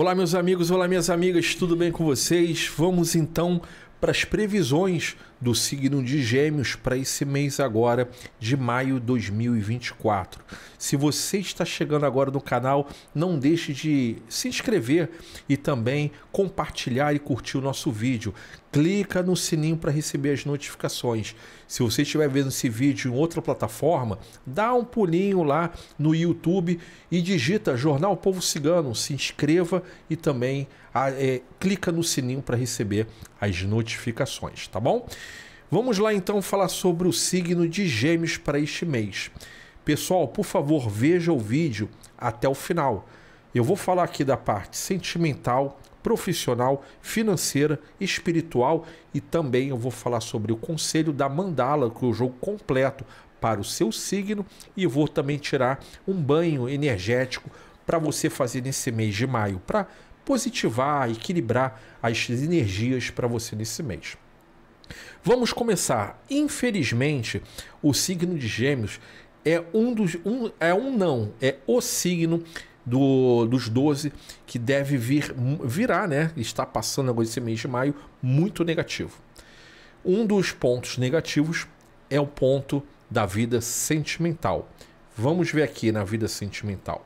Olá, meus amigos, olá, minhas amigas, tudo bem com vocês? Vamos então para as previsões do signo de Gêmeos para esse mês agora de maio 2024. Se você está chegando agora no canal, não deixe de se inscrever e também compartilhar e curtir o nosso vídeo. Clica no sininho para receber as notificações. Se você estiver vendo esse vídeo em outra plataforma, dá um pulinho lá no YouTube e digita Jornal Povo Cigano. Se inscreva e também ah, é, clica no sininho para receber as notificações, tá bom? Vamos lá então falar sobre o signo de Gêmeos para este mês. Pessoal, por favor, veja o vídeo até o final. Eu vou falar aqui da parte sentimental, profissional, financeira, espiritual e também eu vou falar sobre o conselho da mandala, que é o jogo completo para o seu signo e vou também tirar um banho energético para você fazer nesse mês de maio, para positivar, equilibrar as energias para você nesse mês. Vamos começar. Infelizmente, o signo de Gêmeos é um dos. Um, é um não, é o signo do, dos 12 que deve vir virar né? Está passando agora esse mês de maio muito negativo. Um dos pontos negativos é o ponto da vida sentimental. Vamos ver aqui na vida sentimental.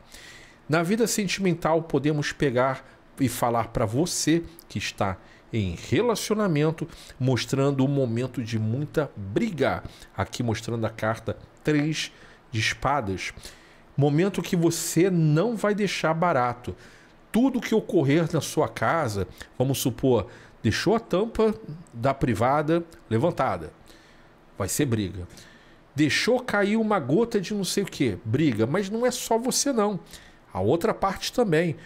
Na vida sentimental podemos pegar e falar para você que está em relacionamento, mostrando um momento de muita briga. Aqui mostrando a carta 3 de espadas. Momento que você não vai deixar barato. Tudo que ocorrer na sua casa, vamos supor, deixou a tampa da privada levantada. Vai ser briga. Deixou cair uma gota de não sei o que, briga. Mas não é só você, não. A outra parte também.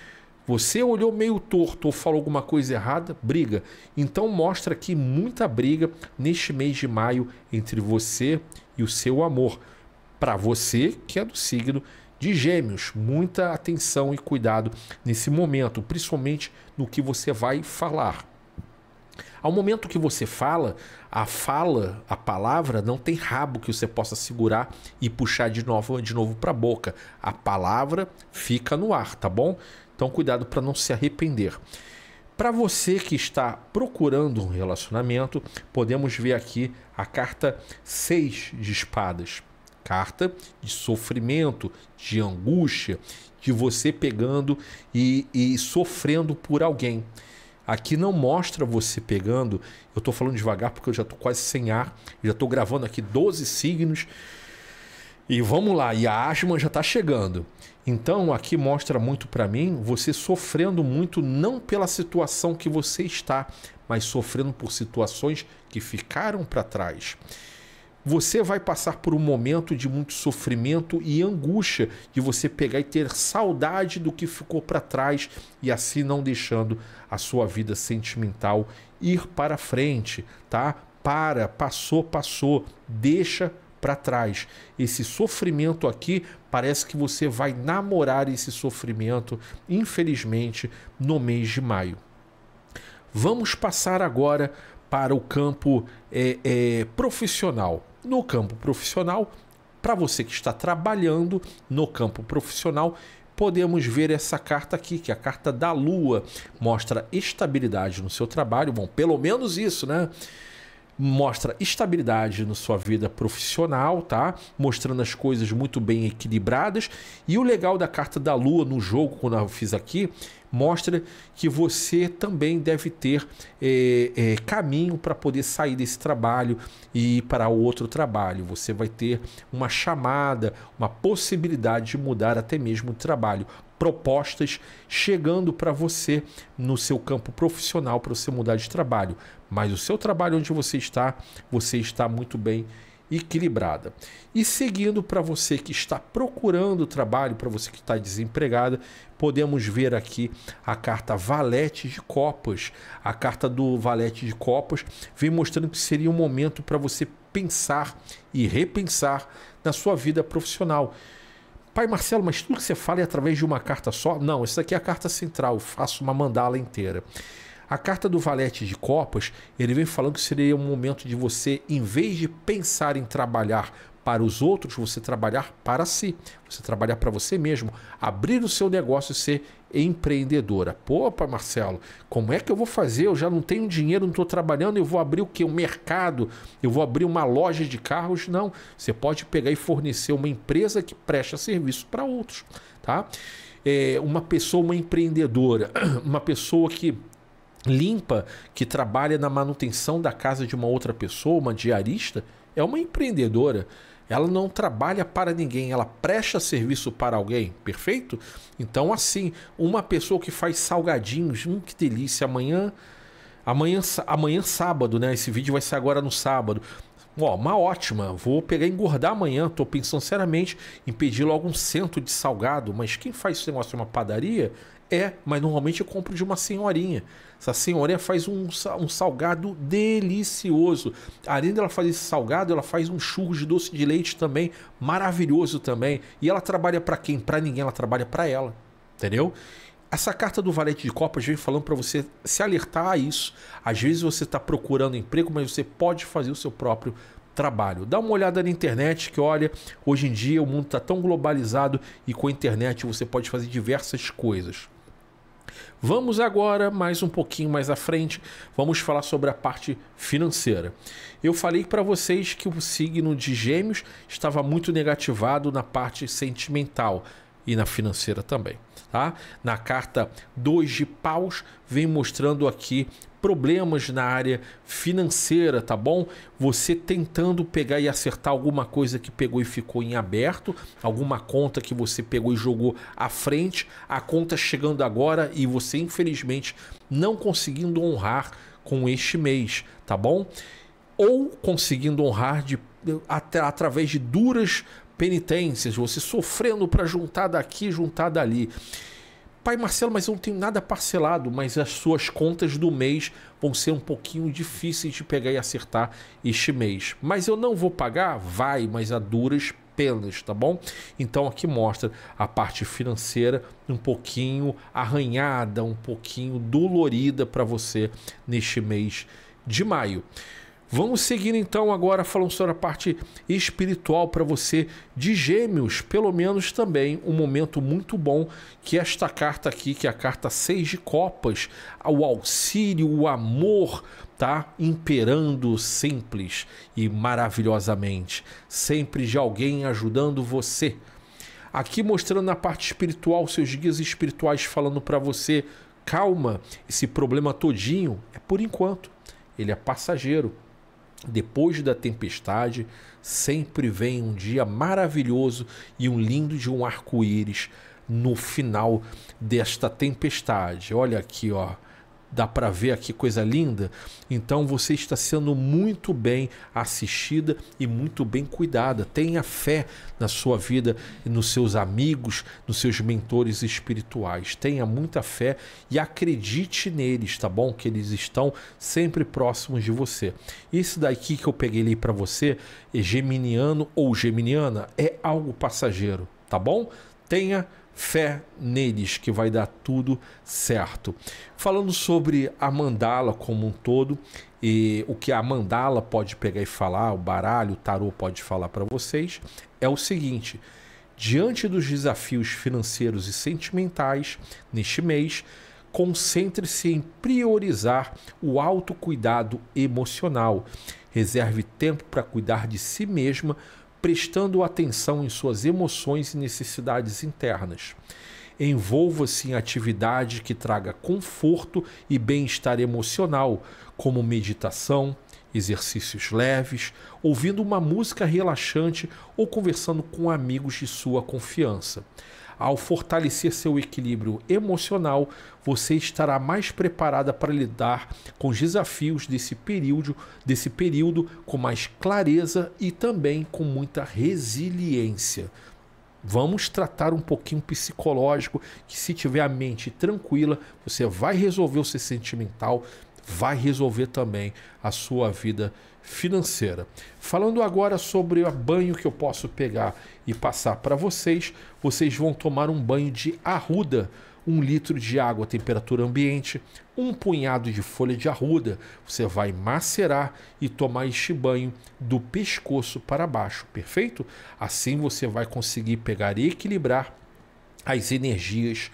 Você olhou meio torto ou falou alguma coisa errada, briga. Então mostra aqui muita briga neste mês de maio entre você e o seu amor. Para você que é do signo de Gêmeos, muita atenção e cuidado nesse momento, principalmente no que você vai falar. Ao momento que você fala, a fala, a palavra, não tem rabo que você possa segurar e puxar de novo, de novo para a boca. A palavra fica no ar, tá bom? Então, cuidado para não se arrepender. Para você que está procurando um relacionamento, podemos ver aqui a carta 6 de espadas. Carta de sofrimento, de angústia, de você pegando e, e sofrendo por alguém. Aqui não mostra você pegando. Eu estou falando devagar porque eu já estou quase sem ar. Já estou gravando aqui 12 signos. E vamos lá, e a asma já está chegando. Então, aqui mostra muito para mim você sofrendo muito não pela situação que você está, mas sofrendo por situações que ficaram para trás. Você vai passar por um momento de muito sofrimento e angústia de você pegar e ter saudade do que ficou para trás e assim não deixando a sua vida sentimental ir para frente, tá? Para, passou, passou, deixa para trás. Esse sofrimento aqui parece que você vai namorar esse sofrimento, infelizmente, no mês de maio. Vamos passar agora para o campo é, é, profissional. No campo profissional, para você que está trabalhando no campo profissional, podemos ver essa carta aqui, que é a carta da Lua. Mostra estabilidade no seu trabalho. Bom, pelo menos isso, né? mostra estabilidade na sua vida profissional, tá? Mostrando as coisas muito bem equilibradas. E o legal da carta da lua no jogo, quando eu fiz aqui, mostra que você também deve ter é, é, caminho para poder sair desse trabalho e ir para outro trabalho. Você vai ter uma chamada, uma possibilidade de mudar até mesmo o trabalho propostas chegando para você no seu campo profissional para você mudar de trabalho. Mas o seu trabalho onde você está, você está muito bem equilibrada. E seguindo para você que está procurando trabalho, para você que está desempregada, podemos ver aqui a carta Valete de Copas. A carta do Valete de Copas vem mostrando que seria um momento para você pensar e repensar na sua vida profissional. Pai Marcelo, mas tudo que você fala é através de uma carta só? Não, isso aqui é a carta central, eu faço uma mandala inteira. A carta do Valete de Copas, ele vem falando que seria um momento de você, em vez de pensar em trabalhar para os outros, você trabalhar para si, você trabalhar para você mesmo, abrir o seu negócio e ser empreendedora. Pô, Marcelo, como é que eu vou fazer? Eu já não tenho dinheiro, não estou trabalhando, eu vou abrir o que? Um mercado? Eu vou abrir uma loja de carros? Não. Você pode pegar e fornecer uma empresa que presta serviço para outros, tá? É uma pessoa, uma empreendedora, uma pessoa que limpa, que trabalha na manutenção da casa de uma outra pessoa, uma diarista, é uma empreendedora. Ela não trabalha para ninguém, ela presta serviço para alguém, perfeito? Então, assim, uma pessoa que faz salgadinhos, hum, que delícia, amanhã. Amanhã, amanhã sábado, né? Esse vídeo vai ser agora no sábado. Ó, uma ótima. Vou pegar engordar amanhã. Tô pensando seriamente em pedir logo um cento de salgado. Mas quem faz esse negócio é uma padaria? É, mas normalmente eu compro de uma senhorinha. Essa senhorinha faz um, um salgado delicioso. Além dela fazer esse salgado, ela faz um churro de doce de leite também, maravilhoso também. E ela trabalha para quem? Para ninguém, ela trabalha para ela. Entendeu? Essa carta do valete de copas vem falando para você se alertar a isso. Às vezes você está procurando emprego, mas você pode fazer o seu próprio trabalho. Dá uma olhada na internet que olha, hoje em dia o mundo está tão globalizado e com a internet você pode fazer diversas coisas. Vamos agora, mais um pouquinho mais à frente, vamos falar sobre a parte financeira. Eu falei para vocês que o signo de Gêmeos estava muito negativado na parte sentimental e na financeira também. Tá? Na carta 2 de Paus, vem mostrando aqui problemas na área financeira, tá bom? Você tentando pegar e acertar alguma coisa que pegou e ficou em aberto, alguma conta que você pegou e jogou à frente, a conta chegando agora e você infelizmente não conseguindo honrar com este mês, tá bom? Ou conseguindo honrar de, at, através de duras penitências, você sofrendo para juntar daqui, juntar dali. Pai Marcelo, mas eu não tenho nada parcelado, mas as suas contas do mês vão ser um pouquinho difíceis de pegar e acertar este mês. Mas eu não vou pagar? Vai, mas a duras penas, tá bom? Então aqui mostra a parte financeira um pouquinho arranhada, um pouquinho dolorida para você neste mês de maio. Vamos seguir então agora falando sobre a parte espiritual para você de Gêmeos, pelo menos também um momento muito bom que é esta carta aqui, que é a carta Seis de copas, o auxílio, o amor, tá imperando simples e maravilhosamente, sempre de alguém ajudando você. Aqui mostrando na parte espiritual, seus guias espirituais falando para você, calma, esse problema todinho é por enquanto, ele é passageiro depois da tempestade, sempre vem um dia maravilhoso e um lindo de um arco-íris no final desta tempestade. Olha aqui, ó dá para ver aqui coisa linda. Então você está sendo muito bem assistida e muito bem cuidada. Tenha fé na sua vida, nos seus amigos, nos seus mentores espirituais. Tenha muita fé e acredite neles, tá bom? Que eles estão sempre próximos de você. Esse daqui que eu peguei ali para você, é geminiano ou geminiana, é algo passageiro, tá bom? Tenha fé neles que vai dar tudo certo. Falando sobre a mandala como um todo e o que a mandala pode pegar e falar, o baralho, o tarô pode falar para vocês, é o seguinte: diante dos desafios financeiros e sentimentais neste mês, concentre-se em priorizar o autocuidado emocional. Reserve tempo para cuidar de si mesma prestando atenção em suas emoções e necessidades internas. Envolva-se em atividade que traga conforto e bem-estar emocional, como meditação, exercícios leves, ouvindo uma música relaxante ou conversando com amigos de sua confiança. Ao fortalecer seu equilíbrio emocional, você estará mais preparada para lidar com os desafios desse período, desse período com mais clareza e também com muita resiliência. Vamos tratar um pouquinho psicológico, que se tiver a mente tranquila, você vai resolver o seu sentimental, vai resolver também a sua vida financeira. Falando agora sobre o banho que eu posso pegar e passar para vocês, vocês vão tomar um banho de arruda, um litro de água temperatura ambiente, um punhado de folha de arruda. Você vai macerar e tomar este banho do pescoço para baixo, perfeito? Assim você vai conseguir pegar e equilibrar as energias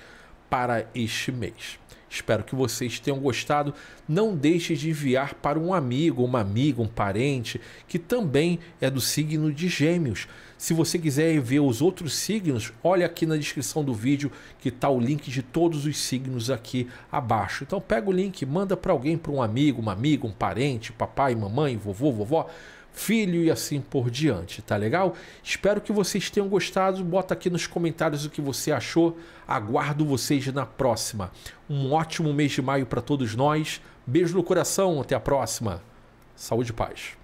para este mês. Espero que vocês tenham gostado. Não deixe de enviar para um amigo, uma amiga, um parente que também é do signo de Gêmeos. Se você quiser ver os outros signos, olha aqui na descrição do vídeo que está o link de todos os signos aqui abaixo. Então pega o link, manda para alguém, para um amigo, uma amiga, um parente, papai, mamãe, vovô, vovó filho e assim por diante, tá legal? Espero que vocês tenham gostado. Bota aqui nos comentários o que você achou. Aguardo vocês na próxima. Um ótimo mês de maio para todos nós. Beijo no coração, até a próxima. Saúde e paz.